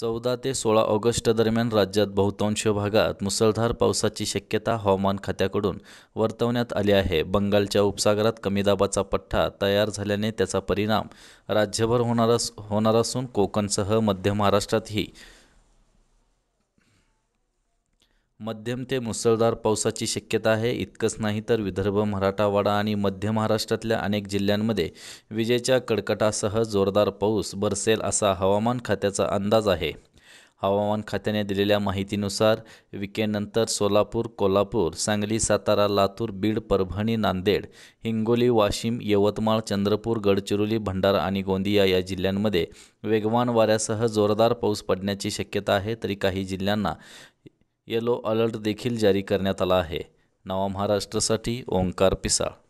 चौदा ते सोळा ऑगस्ट दरम्यान राज्यात बहुतांश भागात मुसळधार पावसाची शक्यता हवामान खात्याकडून वर्तवण्यात आली आहे बंगालच्या उपसागरात कमी दाबाचा पट्टा तयार झाल्याने त्याचा परिणाम राज्यभर होणार होणार असून कोकणसह मध्य महाराष्ट्रातही मध्यम ते मुसळधार पावसाची शक्यता आहे इतकंच नाही तर विदर्भ मराठावाडा आणि मध्य महाराष्ट्रातल्या अनेक जिल्ह्यांमध्ये विजेच्या कडकटासह जोरदार पाऊस बरसेल असा हवामान खात्याचा अंदाज आहे हवामान खात्याने दिलेल्या माहितीनुसार विकेंडनंतर सोलापूर कोल्हापूर सांगली सातारा लातूर बीड परभणी नांदेड हिंगोली वाशिम यवतमाळ चंद्रपूर गडचिरोली भंडारा आणि गोंदिया या जिल्ह्यांमध्ये वेगवान वाऱ्यासह जोरदार पाऊस पडण्याची शक्यता आहे तरी काही जिल्ह्यांना येलो अलर्ट देखील जारी करण्यात आला आहे नवा महाराष्ट्रासाठी ओंकार पिसाळ